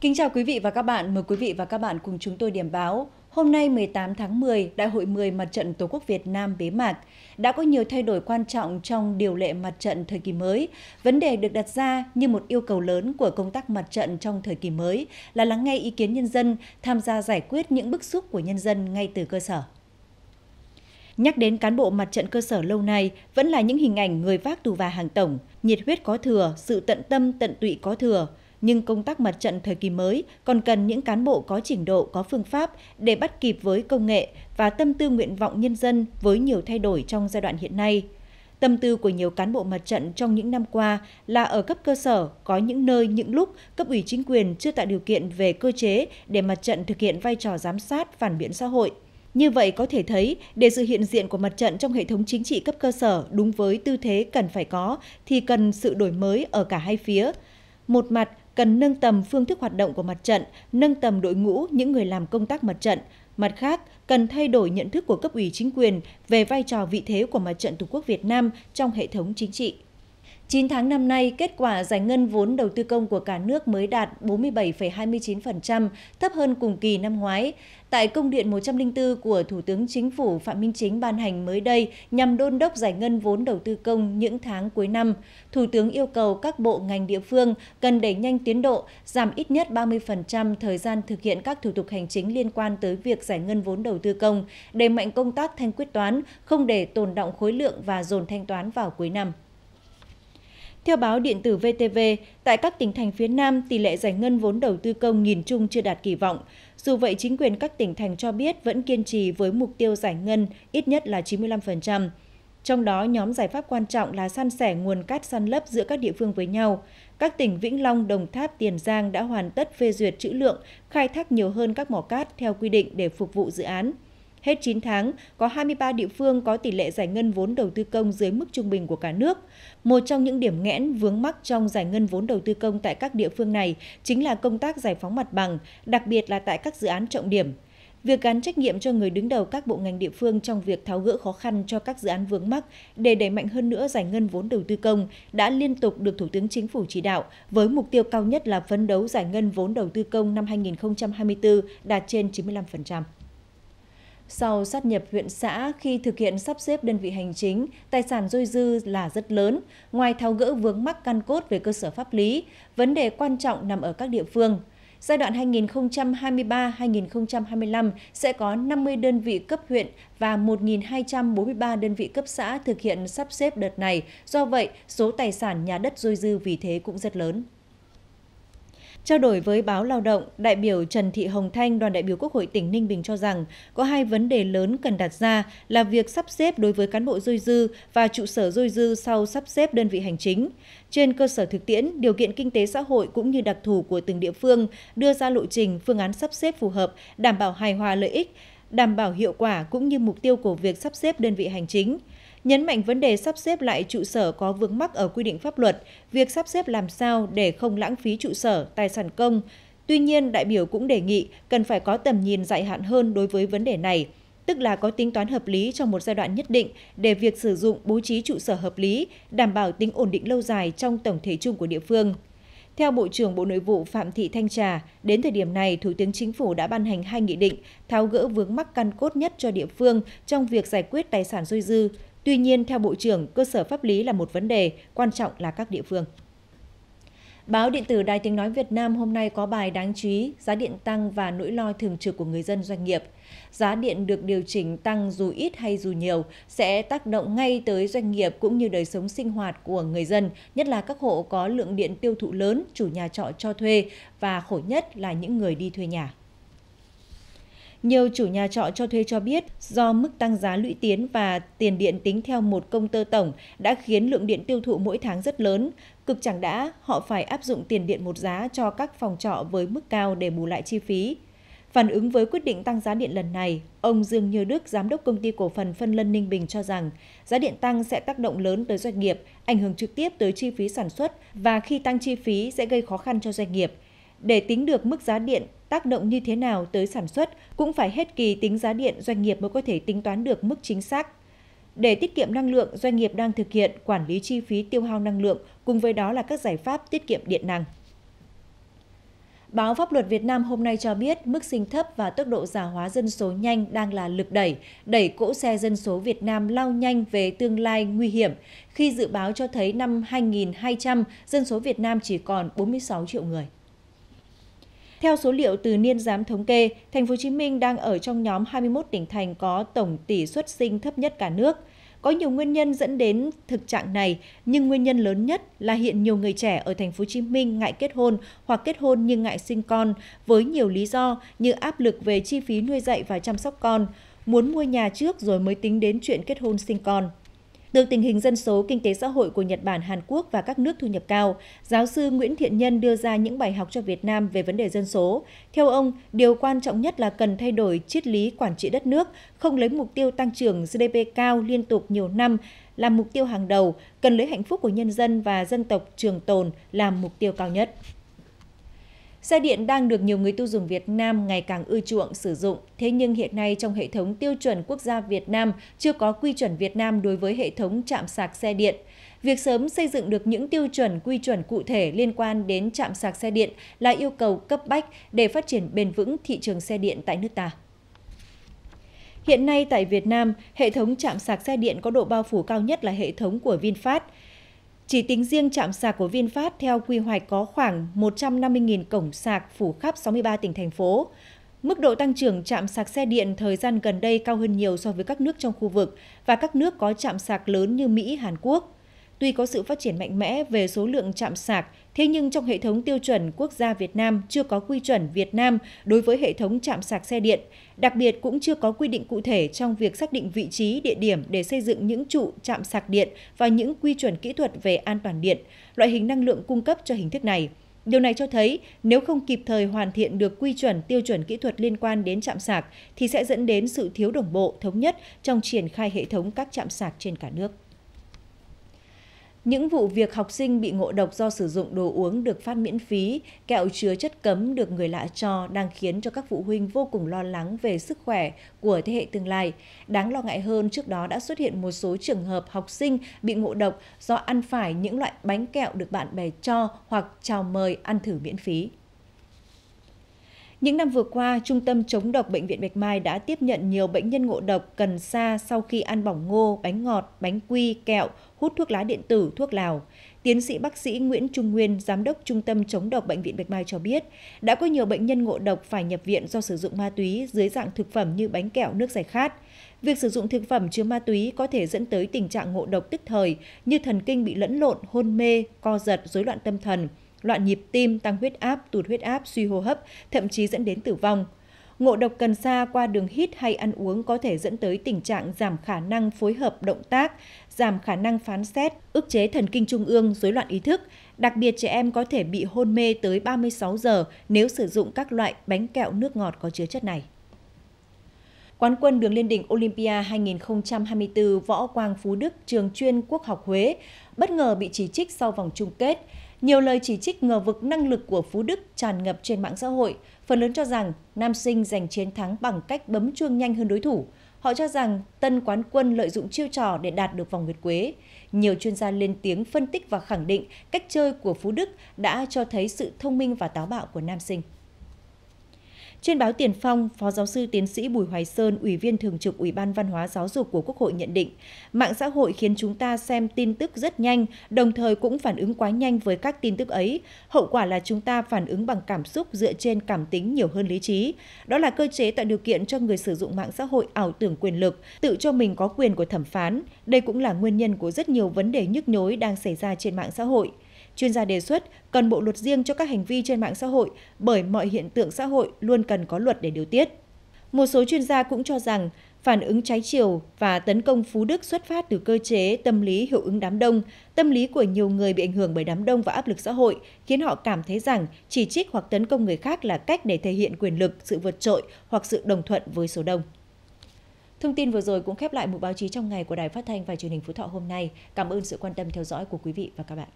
Kính chào quý vị và các bạn, mời quý vị và các bạn cùng chúng tôi điểm báo. Hôm nay 18 tháng 10, Đại hội 10 Mặt trận Tổ quốc Việt Nam bế mạc. Đã có nhiều thay đổi quan trọng trong điều lệ mặt trận thời kỳ mới. Vấn đề được đặt ra như một yêu cầu lớn của công tác mặt trận trong thời kỳ mới là lắng nghe ý kiến nhân dân, tham gia giải quyết những bức xúc của nhân dân ngay từ cơ sở. Nhắc đến cán bộ mặt trận cơ sở lâu nay, vẫn là những hình ảnh người vác tù và hàng tổng, nhiệt huyết có thừa, sự tận tâm tận tụy có thừa – nhưng công tác mặt trận thời kỳ mới còn cần những cán bộ có trình độ có phương pháp để bắt kịp với công nghệ và tâm tư nguyện vọng nhân dân với nhiều thay đổi trong giai đoạn hiện nay tâm tư của nhiều cán bộ mặt trận trong những năm qua là ở cấp cơ sở có những nơi những lúc cấp ủy chính quyền chưa tạo điều kiện về cơ chế để mặt trận thực hiện vai trò giám sát phản biện xã hội như vậy có thể thấy, để sự hiện diện của mặt trận trong hệ thống chính trị cấp cơ sở đúng với tư thế cần phải có thì cần sự đổi mới ở cả hai phía. Một mặt, cần nâng tầm phương thức hoạt động của mặt trận, nâng tầm đội ngũ những người làm công tác mặt trận. Mặt khác, cần thay đổi nhận thức của cấp ủy chính quyền về vai trò vị thế của mặt trận Tổ quốc Việt Nam trong hệ thống chính trị. 9 tháng năm nay, kết quả giải ngân vốn đầu tư công của cả nước mới đạt 47,29%, thấp hơn cùng kỳ năm ngoái. Tại công điện 104 của Thủ tướng Chính phủ Phạm Minh Chính ban hành mới đây nhằm đôn đốc giải ngân vốn đầu tư công những tháng cuối năm, Thủ tướng yêu cầu các bộ ngành địa phương cần đẩy nhanh tiến độ, giảm ít nhất 30% thời gian thực hiện các thủ tục hành chính liên quan tới việc giải ngân vốn đầu tư công, đẩy mạnh công tác thanh quyết toán, không để tồn động khối lượng và dồn thanh toán vào cuối năm. Theo báo điện tử VTV, tại các tỉnh thành phía Nam, tỷ lệ giải ngân vốn đầu tư công nhìn chung chưa đạt kỳ vọng. Dù vậy, chính quyền các tỉnh thành cho biết vẫn kiên trì với mục tiêu giải ngân ít nhất là 95%. Trong đó, nhóm giải pháp quan trọng là san sẻ nguồn cát săn lấp giữa các địa phương với nhau. Các tỉnh Vĩnh Long, Đồng Tháp, Tiền Giang đã hoàn tất phê duyệt chữ lượng, khai thác nhiều hơn các mỏ cát theo quy định để phục vụ dự án. Hết 9 tháng, có 23 địa phương có tỷ lệ giải ngân vốn đầu tư công dưới mức trung bình của cả nước. Một trong những điểm nghẽn vướng mắc trong giải ngân vốn đầu tư công tại các địa phương này chính là công tác giải phóng mặt bằng, đặc biệt là tại các dự án trọng điểm. Việc gắn trách nhiệm cho người đứng đầu các bộ ngành địa phương trong việc tháo gỡ khó khăn cho các dự án vướng mắc để đẩy mạnh hơn nữa giải ngân vốn đầu tư công đã liên tục được Thủ tướng Chính phủ chỉ đạo với mục tiêu cao nhất là phấn đấu giải ngân vốn đầu tư công năm 2024 đạt trên 95% sau sát nhập huyện xã khi thực hiện sắp xếp đơn vị hành chính, tài sản dôi dư là rất lớn. Ngoài tháo gỡ vướng mắc căn cốt về cơ sở pháp lý, vấn đề quan trọng nằm ở các địa phương. Giai đoạn 2023-2025 sẽ có 50 đơn vị cấp huyện và 1.243 đơn vị cấp xã thực hiện sắp xếp đợt này. Do vậy, số tài sản nhà đất dôi dư vì thế cũng rất lớn. Trao đổi với báo Lao động, đại biểu Trần Thị Hồng Thanh, đoàn đại biểu Quốc hội tỉnh Ninh Bình cho rằng có hai vấn đề lớn cần đặt ra là việc sắp xếp đối với cán bộ dôi dư và trụ sở dôi dư sau sắp xếp đơn vị hành chính. Trên cơ sở thực tiễn, điều kiện kinh tế xã hội cũng như đặc thù của từng địa phương đưa ra lộ trình, phương án sắp xếp phù hợp, đảm bảo hài hòa lợi ích, đảm bảo hiệu quả cũng như mục tiêu của việc sắp xếp đơn vị hành chính nhấn mạnh vấn đề sắp xếp lại trụ sở có vướng mắc ở quy định pháp luật, việc sắp xếp làm sao để không lãng phí trụ sở, tài sản công. Tuy nhiên, đại biểu cũng đề nghị cần phải có tầm nhìn dài hạn hơn đối với vấn đề này, tức là có tính toán hợp lý trong một giai đoạn nhất định để việc sử dụng bố trí trụ sở hợp lý, đảm bảo tính ổn định lâu dài trong tổng thể chung của địa phương. Theo Bộ trưởng Bộ Nội vụ Phạm Thị Thanh Trà, đến thời điểm này, Thủ tướng Chính phủ đã ban hành hai nghị định tháo gỡ vướng mắc căn cốt nhất cho địa phương trong việc giải quyết tài sản dôi dư, Tuy nhiên, theo Bộ trưởng, cơ sở pháp lý là một vấn đề, quan trọng là các địa phương. Báo điện tử Đài Tiếng Nói Việt Nam hôm nay có bài đáng chú ý, giá điện tăng và nỗi lo thường trực của người dân doanh nghiệp. Giá điện được điều chỉnh tăng dù ít hay dù nhiều sẽ tác động ngay tới doanh nghiệp cũng như đời sống sinh hoạt của người dân, nhất là các hộ có lượng điện tiêu thụ lớn, chủ nhà trọ cho thuê và khổ nhất là những người đi thuê nhà. Nhiều chủ nhà trọ cho thuê cho biết do mức tăng giá lũy tiến và tiền điện tính theo một công tơ tổng đã khiến lượng điện tiêu thụ mỗi tháng rất lớn. Cực chẳng đã, họ phải áp dụng tiền điện một giá cho các phòng trọ với mức cao để bù lại chi phí. Phản ứng với quyết định tăng giá điện lần này, ông Dương Như Đức, giám đốc công ty cổ phần phân lân Ninh Bình cho rằng giá điện tăng sẽ tác động lớn tới doanh nghiệp, ảnh hưởng trực tiếp tới chi phí sản xuất và khi tăng chi phí sẽ gây khó khăn cho doanh nghiệp. Để tính được mức giá điện tác động như thế nào tới sản xuất cũng phải hết kỳ tính giá điện doanh nghiệp mới có thể tính toán được mức chính xác. Để tiết kiệm năng lượng, doanh nghiệp đang thực hiện quản lý chi phí tiêu hao năng lượng cùng với đó là các giải pháp tiết kiệm điện năng. Báo Pháp luật Việt Nam hôm nay cho biết mức sinh thấp và tốc độ già hóa dân số nhanh đang là lực đẩy, đẩy cỗ xe dân số Việt Nam lao nhanh về tương lai nguy hiểm khi dự báo cho thấy năm 2200 dân số Việt Nam chỉ còn 46 triệu người. Theo số liệu từ Niên giám thống kê, Thành phố Hồ Chí Minh đang ở trong nhóm 21 tỉnh thành có tổng tỷ suất sinh thấp nhất cả nước. Có nhiều nguyên nhân dẫn đến thực trạng này, nhưng nguyên nhân lớn nhất là hiện nhiều người trẻ ở thành phố Hồ Chí Minh ngại kết hôn hoặc kết hôn nhưng ngại sinh con với nhiều lý do như áp lực về chi phí nuôi dạy và chăm sóc con, muốn mua nhà trước rồi mới tính đến chuyện kết hôn sinh con. Từ tình hình dân số, kinh tế xã hội của Nhật Bản, Hàn Quốc và các nước thu nhập cao, giáo sư Nguyễn Thiện Nhân đưa ra những bài học cho Việt Nam về vấn đề dân số. Theo ông, điều quan trọng nhất là cần thay đổi triết lý quản trị đất nước, không lấy mục tiêu tăng trưởng GDP cao liên tục nhiều năm làm mục tiêu hàng đầu, cần lấy hạnh phúc của nhân dân và dân tộc trường tồn làm mục tiêu cao nhất. Xe điện đang được nhiều người tiêu dùng Việt Nam ngày càng ưa chuộng sử dụng, thế nhưng hiện nay trong hệ thống tiêu chuẩn quốc gia Việt Nam chưa có quy chuẩn Việt Nam đối với hệ thống chạm sạc xe điện. Việc sớm xây dựng được những tiêu chuẩn quy chuẩn cụ thể liên quan đến chạm sạc xe điện là yêu cầu cấp bách để phát triển bền vững thị trường xe điện tại nước ta. Hiện nay tại Việt Nam, hệ thống chạm sạc xe điện có độ bao phủ cao nhất là hệ thống của VinFast – chỉ tính riêng trạm sạc của VinFast theo quy hoạch có khoảng 150.000 cổng sạc phủ khắp 63 tỉnh thành phố. Mức độ tăng trưởng trạm sạc xe điện thời gian gần đây cao hơn nhiều so với các nước trong khu vực và các nước có trạm sạc lớn như Mỹ, Hàn Quốc. Tuy có sự phát triển mạnh mẽ về số lượng chạm sạc, thế nhưng trong hệ thống tiêu chuẩn quốc gia Việt Nam chưa có quy chuẩn Việt Nam đối với hệ thống chạm sạc xe điện, đặc biệt cũng chưa có quy định cụ thể trong việc xác định vị trí, địa điểm để xây dựng những trụ chạm sạc điện và những quy chuẩn kỹ thuật về an toàn điện, loại hình năng lượng cung cấp cho hình thức này. Điều này cho thấy nếu không kịp thời hoàn thiện được quy chuẩn tiêu chuẩn kỹ thuật liên quan đến chạm sạc thì sẽ dẫn đến sự thiếu đồng bộ thống nhất trong triển khai hệ thống các chạm sạc trên cả nước. Những vụ việc học sinh bị ngộ độc do sử dụng đồ uống được phát miễn phí, kẹo chứa chất cấm được người lạ cho đang khiến cho các phụ huynh vô cùng lo lắng về sức khỏe của thế hệ tương lai. Đáng lo ngại hơn, trước đó đã xuất hiện một số trường hợp học sinh bị ngộ độc do ăn phải những loại bánh kẹo được bạn bè cho hoặc chào mời ăn thử miễn phí. Những năm vừa qua, Trung tâm chống độc Bệnh viện Bạch Mai đã tiếp nhận nhiều bệnh nhân ngộ độc cần sa sau khi ăn bỏng ngô, bánh ngọt, bánh quy, kẹo, hút thuốc lá điện tử, thuốc lào. Tiến sĩ bác sĩ Nguyễn Trung Nguyên, giám đốc Trung tâm chống độc Bệnh viện Bạch Mai cho biết, đã có nhiều bệnh nhân ngộ độc phải nhập viện do sử dụng ma túy dưới dạng thực phẩm như bánh kẹo, nước giải khát. Việc sử dụng thực phẩm chứa ma túy có thể dẫn tới tình trạng ngộ độc tức thời như thần kinh bị lẫn lộn, hôn mê, co giật, rối loạn tâm thần, loạn nhịp tim, tăng huyết áp, tụt huyết áp, suy hô hấp, thậm chí dẫn đến tử vong. Ngộ độc cần sa qua đường hít hay ăn uống có thể dẫn tới tình trạng giảm khả năng phối hợp động tác, giảm khả năng phán xét, ức chế thần kinh trung ương, rối loạn ý thức. Đặc biệt trẻ em có thể bị hôn mê tới 36 giờ nếu sử dụng các loại bánh kẹo nước ngọt có chứa chất này. Quán quân đường liên đỉnh Olympia 2024 Võ Quang Phú Đức, trường chuyên Quốc học Huế, bất ngờ bị chỉ trích sau vòng chung kết. Nhiều lời chỉ trích ngờ vực năng lực của Phú Đức tràn ngập trên mạng xã hội, phần lớn cho rằng nam sinh giành chiến thắng bằng cách bấm chuông nhanh hơn đối thủ. Họ cho rằng tân quán quân lợi dụng chiêu trò để đạt được vòng nguyệt quế. Nhiều chuyên gia lên tiếng phân tích và khẳng định cách chơi của Phú Đức đã cho thấy sự thông minh và táo bạo của nam sinh. Trên báo Tiền Phong, Phó giáo sư tiến sĩ Bùi Hoài Sơn, Ủy viên Thường trực Ủy ban Văn hóa Giáo dục của Quốc hội nhận định, mạng xã hội khiến chúng ta xem tin tức rất nhanh, đồng thời cũng phản ứng quá nhanh với các tin tức ấy. Hậu quả là chúng ta phản ứng bằng cảm xúc dựa trên cảm tính nhiều hơn lý trí. Đó là cơ chế tạo điều kiện cho người sử dụng mạng xã hội ảo tưởng quyền lực, tự cho mình có quyền của thẩm phán. Đây cũng là nguyên nhân của rất nhiều vấn đề nhức nhối đang xảy ra trên mạng xã hội chuyên gia đề xuất cần bộ luật riêng cho các hành vi trên mạng xã hội bởi mọi hiện tượng xã hội luôn cần có luật để điều tiết. Một số chuyên gia cũng cho rằng phản ứng trái chiều và tấn công Phú Đức xuất phát từ cơ chế tâm lý hiệu ứng đám đông, tâm lý của nhiều người bị ảnh hưởng bởi đám đông và áp lực xã hội, khiến họ cảm thấy rằng chỉ trích hoặc tấn công người khác là cách để thể hiện quyền lực, sự vượt trội hoặc sự đồng thuận với số đông. Thông tin vừa rồi cũng khép lại một báo chí trong ngày của Đài Phát thanh và Truyền hình Phú Thọ hôm nay. Cảm ơn sự quan tâm theo dõi của quý vị và các bạn.